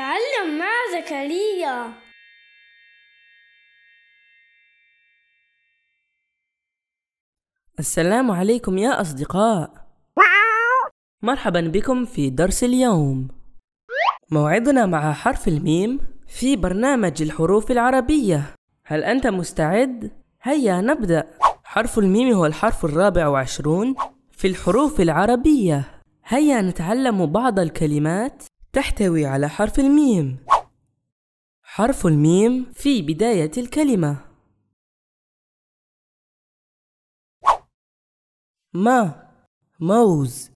تعلم مع زكريا السلام عليكم يا أصدقاء مرحبا بكم في درس اليوم موعدنا مع حرف الميم في برنامج الحروف العربية هل أنت مستعد؟ هيا نبدأ حرف الميم هو الحرف الرابع وعشرون في الحروف العربية هيا نتعلم بعض الكلمات تحتوي على حرف الميم حرف الميم في بداية الكلمة ما موز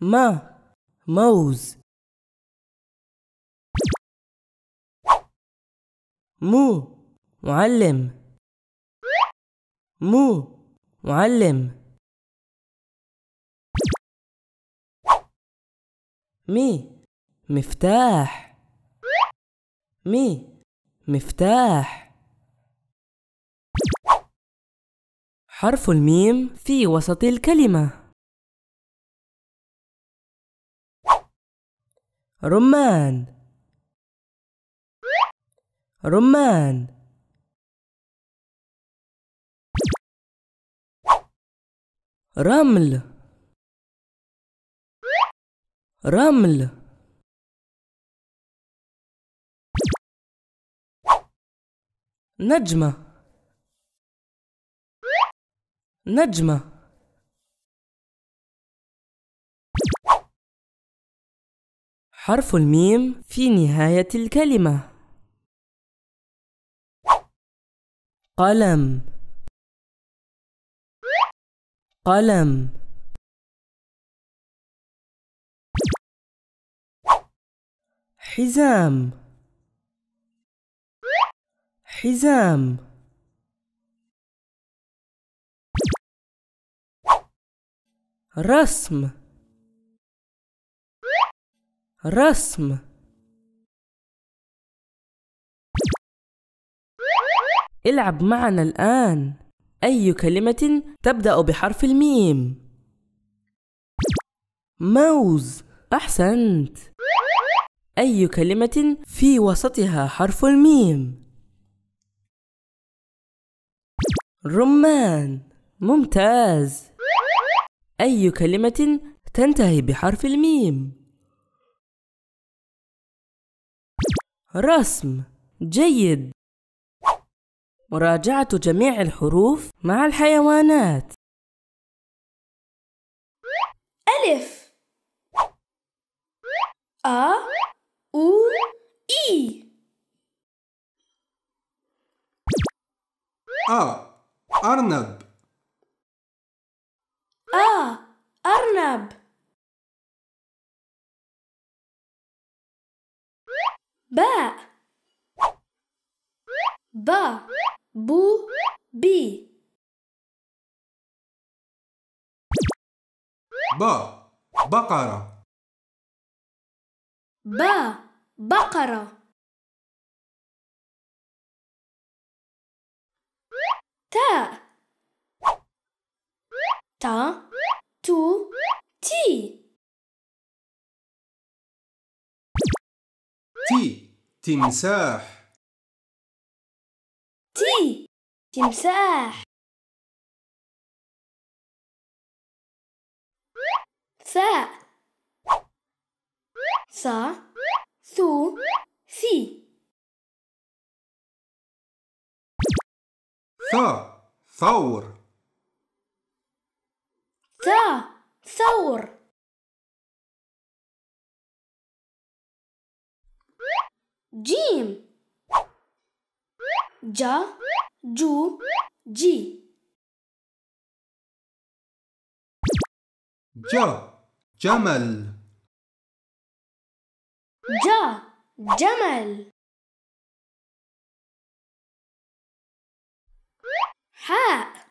ما موز مو معلم مو معلم مي مفتاح مي مفتاح حرف الميم في وسط الكلمة رمان رمان رمل رمل نجمة نجمة حرف الميم في نهاية الكلمة قلم قلم حزام حزام رسم رسم العب معنا الآن أي كلمة تبدأ بحرف الميم موز أحسنت أي كلمة في وسطها حرف الميم؟ رمان ممتاز أي كلمة تنتهي بحرف الميم؟ رسم جيد مراجعة جميع الحروف مع الحيوانات ألف أ U I A أرنب A أرنب باء با بو بي با بقرة ب بقرة تاء ت تو تي تي تمساح تي تمساح ثاء sa, thu, fi. ثا ثور ثا ثور جيم جا جو جي جا جمل جا جمل حاء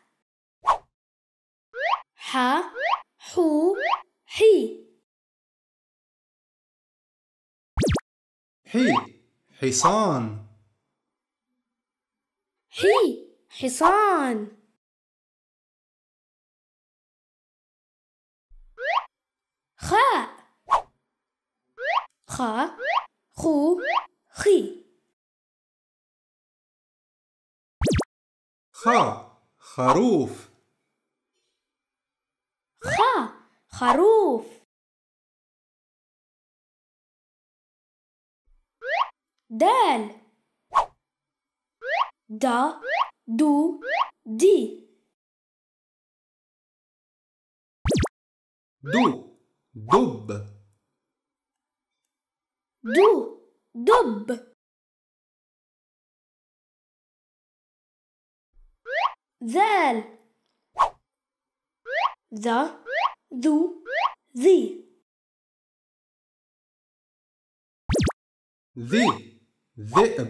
ح حو حي حي حصان حي حصان خاء خا خو خي خا خروف خا خروف دال دا دو دي دو دب do, dub. Zal, the, do, the. ذي ذئب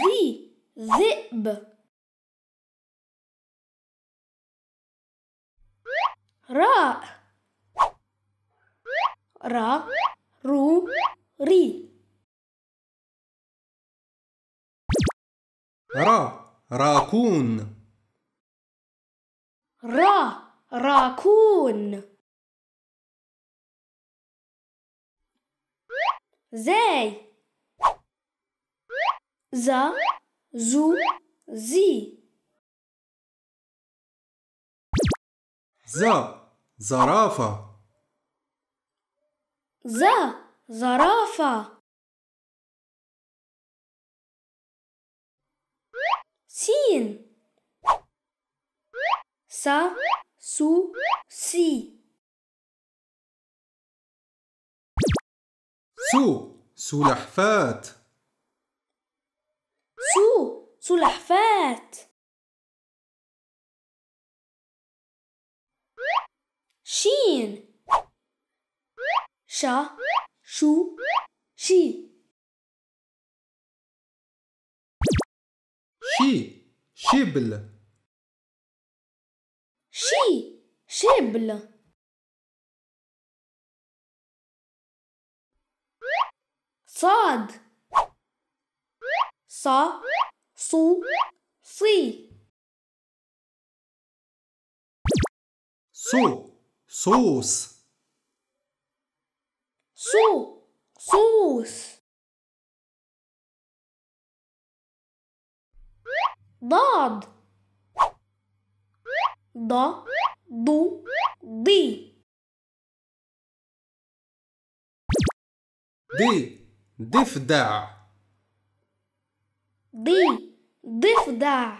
ذي ذئب را رو ري را راكون را راكون زي ز زو زي ز زرافه ز زرافة سين س سو سي سو سلحفاة سو سلحفاة شين شا شو شي شي شبل شي شبل صاد صا صو صي صو صوص Su, سوس ضاد ض ضو ضي دي ضفدع ض ضفدع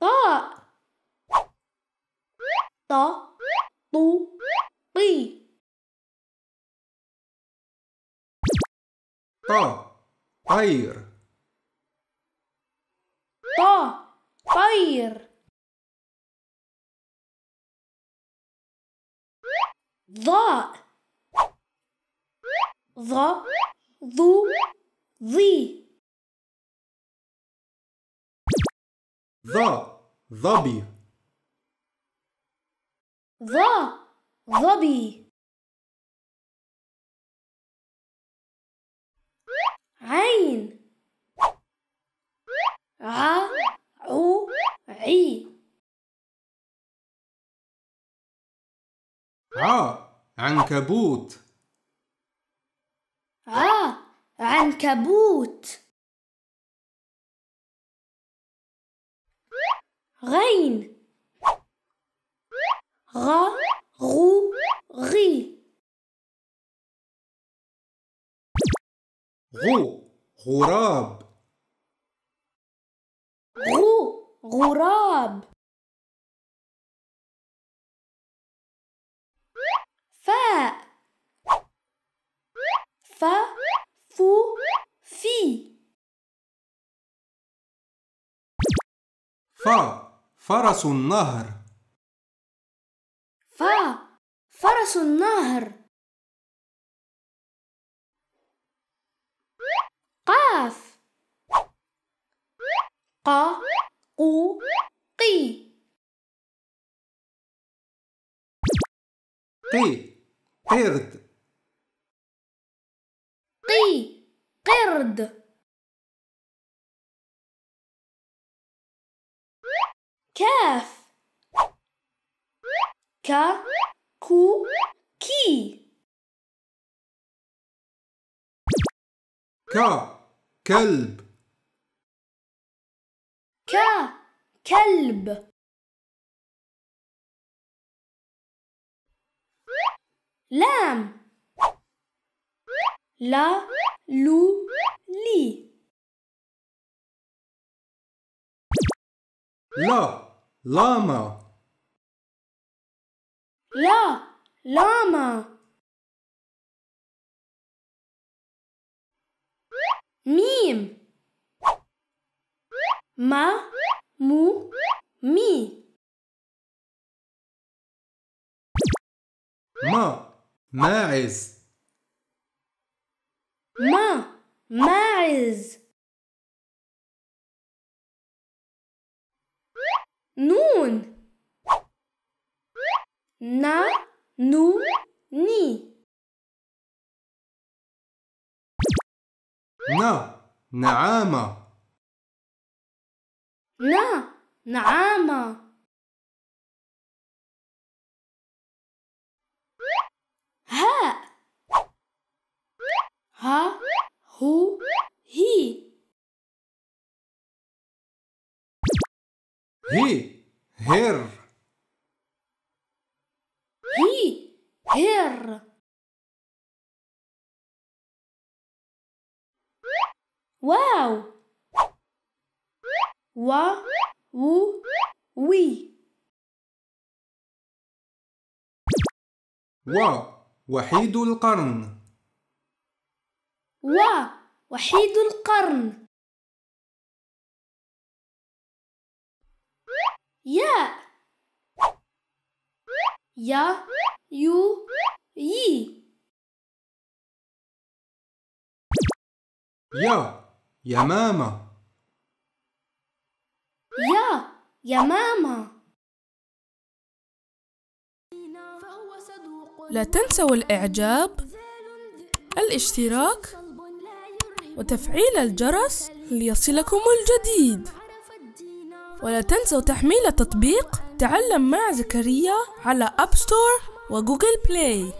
طاء to, tu, pi. Ta, air. Ta, air. The, the, the, the. The, the, ظ ظبي عين ع عو عي ع عنكبوت ع عنكبوت غين غا غو غي غو غراب غو غراب فاء فا فو في فا فرس النهر فا فرس النهر قاف ق قو قي قي قرد قي قرد كاف كا كو كي كا كلب كا كلب لام لا لو لي لا لاما لا لاما ميم ما مو مي ما ماعز ما ماعز نون na, nu ni. نا نعامة نا نعامة هاء ها هو هي هي هر ساحر واو و و وي و وحيد القرن و وحيد القرن يا يا يو يي يا يا ماما يا يا ماما لا تنسوا الإعجاب الاشتراك وتفعيل الجرس ليصلكم الجديد ولا تنسوا تحميل تطبيق تعلم مع زكريا على أب ستور وجوجل بلاي